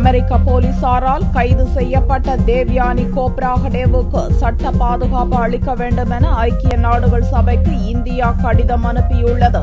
அமெரிக்க போலீசாரால் கைது செய்யப்பட்ட தேவ்யானி கோப்ராகடேவுக்கு சட்ட பாதுகாப்பு அளிக்க வேண்டும் என ஐக்கிய நாடுகள் சபைக்கு இந்தியா கடிதம் அனுப்பியுள்ளது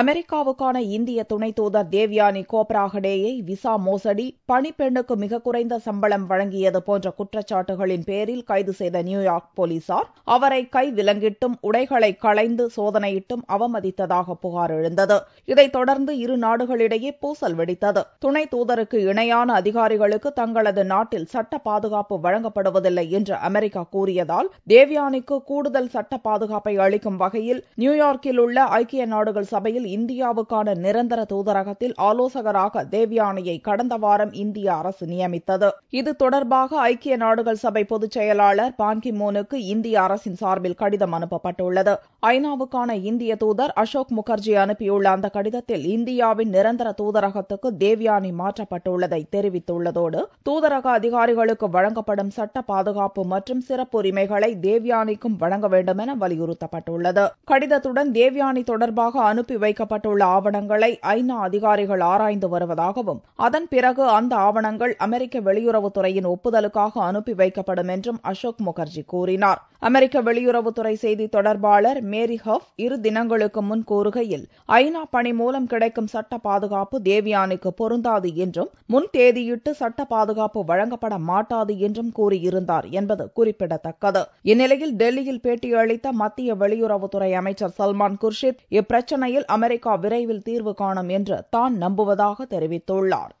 அமெரிக்காவுக்கான இந்திய துணை தூதர் தேவ்யானி கோப்ராகடேயை விசா மோசடி பணிப்பெண்ணுக்கு மிக குறைந்த சம்பளம் வழங்கியது போன்ற குற்றச்சாட்டுகளின் பேரில் கைது செய்த நியூயார்க் போலீசார் அவரை கை விலங்கிட்டும் உடைகளை களைந்து சோதனையிட்டும் அவமதித்ததாக புகார் எழுந்தது இதைத் தொடர்ந்து இரு நாடுகளிடையே பூசல் வெடித்தது துணை தூதருக்கு இணையான அதிகாரிகளுக்கு தங்களது நாட்டில் சட்ட பாதுகாப்பு வழங்கப்படுவதில்லை என்று அமெரிக்கா கூறியதால் தேவ்யானிக்கு கூடுதல் சட்ட பாதுகாப்பை அளிக்கும் வகையில் நியூயார்க்கில் உள்ள ஐக்கிய நாடுகள் சபையில் இந்தியாவுக்கான நிரந்தர தூதரகத்தில் ஆலோசகராக தேவ்யானியை கடந்த வாரம் இந்திய அரசு நியமித்தது இது தொடர்பாக ஐக்கிய நாடுகள் சபை பொதுச் செயலாளர் பான்கி மோனுக்கு இந்திய அரசின் சார்பில் கடிதம் அனுப்பப்பட்டுள்ளது ஐநாவுக்கான இந்திய தூதர் அசோக் முகர்ஜி அனுப்பியுள்ள அந்த கடிதத்தில் இந்தியாவின் நிரந்தர தூதரகத்துக்கு தேவ்யானி மாற்றப்பட்டுள்ளதை தெரிவித்துள்ளதோடு தூதரக அதிகாரிகளுக்கு வழங்கப்படும் சட்ட பாதுகாப்பு மற்றும் சிறப்புரிமைகளை தேவ்யானிக்கும் வழங்க வேண்டும் என வலியுறுத்தப்பட்டுள்ளது கடிதத்துடன் தேவ்யானி தொடர்பாக அனுப்பி வைக்க அளிக்கப்பட்டுள்ள ஆவணங்களை ஐ அதிகாரிகள் ஆராய்ந்து வருவதாகவும் அதன் பிறகு அந்த ஆவணங்கள் அமெரிக்க வெளியுறவுத்துறையின் ஒப்புதலுக்காக அனுப்பி வைக்கப்படும் என்றும் அசோக் முகர்ஜி கூறினார் அமெரிக்க வெளியுறவுத்துறை செய்தி தொடர்பாளர் மேரி ஹஃப் இரு தினங்களுக்கு முன் கூறுகையில் ஐநா பணி மூலம் கிடைக்கும் சட்ட பாதுகாப்பு தேவியானிக்கு பொருந்தாது என்றும் முன் தேதியிட்டு சட்ட பாதுகாப்பு வழங்கப்பட மாட்டாது என்றும் கூறியிருந்தார் என்பது குறிப்பிடத்தக்கது இந்நிலையில் டெல்லியில் பேட்டியளித்த மத்திய வெளியுறவுத்துறை அமைச்சர் சல்மான் குர்ஷித் இப்பிரச்சினையில் அமெரிக்க அமெரிக்கா விரைவில் தீர்வு காணும் என்று தான் நம்புவதாக தெரிவித்துள்ளார்